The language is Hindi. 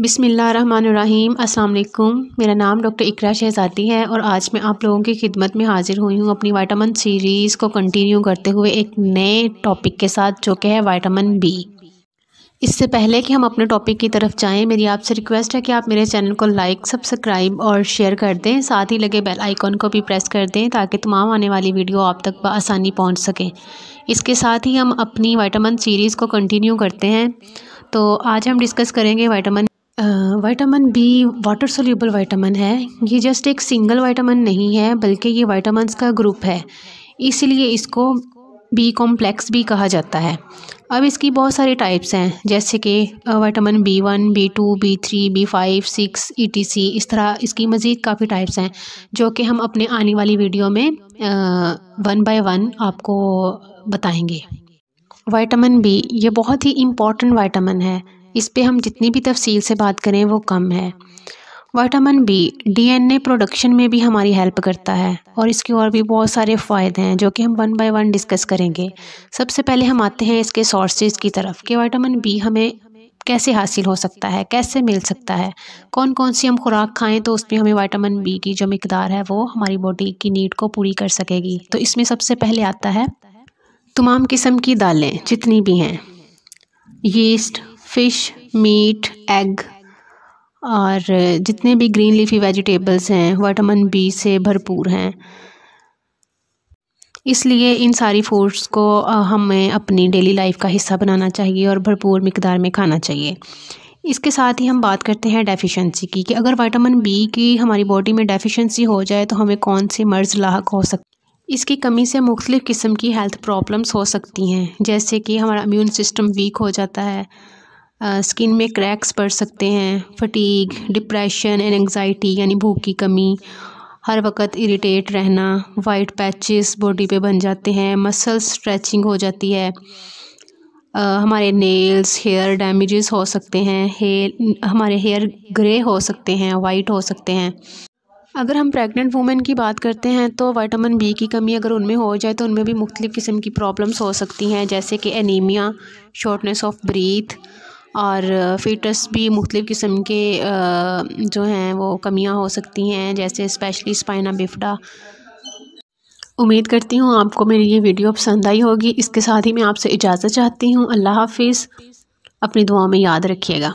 बिसमीम् वालेकुम मेरा नाम डॉक्टर इकरा शहज़ादी है और आज मैं आप लोगों की खिदमत में हाज़िर हुई हूँ अपनी वाइटामिन सीरीज़ को कंटिन्यू करते हुए एक नए टॉपिक के साथ जो कि है वाइटामिन बी इससे पहले कि हम अपने टॉपिक की तरफ जाएं मेरी आपसे रिक्वेस्ट है कि आप मेरे चैनल को लाइक सब्सक्राइब और शेयर कर दें साथ ही लगे बेल आइकॉन को भी प्रेस कर दें ताकि तमाम आने वाली वीडियो आप तक आसानी पहुंच सकें इसके साथ ही हम अपनी वाइटामिन सीरीज़ को कंटिन्यू करते हैं तो आज हम डिस्कस करेंगे vitamin vitamin B water soluble vitamin है ये जस्ट एक सिंगल वाइटामिन नहीं है बल्कि ये वाइटामस का ग्रुप है इसलिए इसको बी कॉम्प्लेक्स भी कहा जाता है अब इसकी बहुत सारी टाइप्स हैं जैसे कि vitamin B one B two B three B five six E T C इस तरह इसकी मज़ीद काफ़ी टाइप्स हैं जो कि हम अपने आने वाली वीडियो में वन बाय वन आपको बताएंगे वाइटामिन बी ये बहुत ही इम्पॉर्टेंट वाइटामिन है इस पर हम जितनी भी तफसील से बात करें वो कम है वाइटामिन बी डीएनए प्रोडक्शन में भी हमारी हेल्प करता है और इसके और भी बहुत सारे फ़ायदे हैं जो कि हम वन बाय वन डिस्कस करेंगे सबसे पहले हम आते हैं इसके सोर्सेज की तरफ कि वाइटामिन बी हमें कैसे हासिल हो सकता है कैसे मिल सकता है कौन कौन सी हम खुराक खाएं तो उसमें हमें वाइटामिन बी की जो मकदार है वो हमारी बॉडी की नीड को पूरी कर सकेगी तो इसमें सबसे पहले आता है तमाम किस्म की दालें जितनी भी हैं यीस्ट फ़िश मीट एग और जितने भी ग्रीन लीफी वेजिटेबल्स हैं वाइटामिन बी से भरपूर हैं इसलिए इन सारी फूड्स को हमें अपनी डेली लाइफ का हिस्सा बनाना चाहिए और भरपूर मकदार में खाना चाहिए इसके साथ ही हम बात करते हैं डेफिशिएंसी की कि अगर विटामिन बी की हमारी बॉडी में डेफिशिएंसी हो जाए तो हमें कौन से मर्ज़ लाक हो सकते इसकी कमी से मुख्तलिफ़ किस्म की हेल्थ प्रॉब्लम्स हो सकती हैं जैसे कि हमारा इम्यून सिस्टम वीक हो जाता है स्किन में क्रैक्स पड़ सकते हैं फटीग डिप्रेशन एंड एंगजाइटी यानी भूख की कमी हर वक्त इरिटेट रहना वाइट पैचेस बॉडी पे बन जाते हैं मसल स्ट्रेचिंग हो जाती है आ, हमारे नेल्स हेयर डैमेजेस हो सकते हैं हेयर हमारे हेयर ग्रे हो सकते हैं वाइट हो सकते हैं अगर हम प्रेग्नेंट वूमेन की बात करते हैं तो वाइटामिन बी की कमी अगर उनमें हो जाए तो उनमें भी मुख्तलिफ़ किस्म की प्रॉब्लम्स हो सकती हैं जैसे कि एनीमिया शॉर्टनेस ऑफ ब्रीथ और फ़ीटस भी मुख्तलिफ़ किस्म के जो हैं वो कमियाँ हो सकती हैं जैसे स्पेशली स्पाइना बिफ्टा उम्मीद करती हूँ आपको मेरी ये वीडियो पसंद आई होगी इसके साथ ही मैं आपसे इजाज़त चाहती हूँ अल्लाह हाफिज़ अपनी दुआ में याद रखिएगा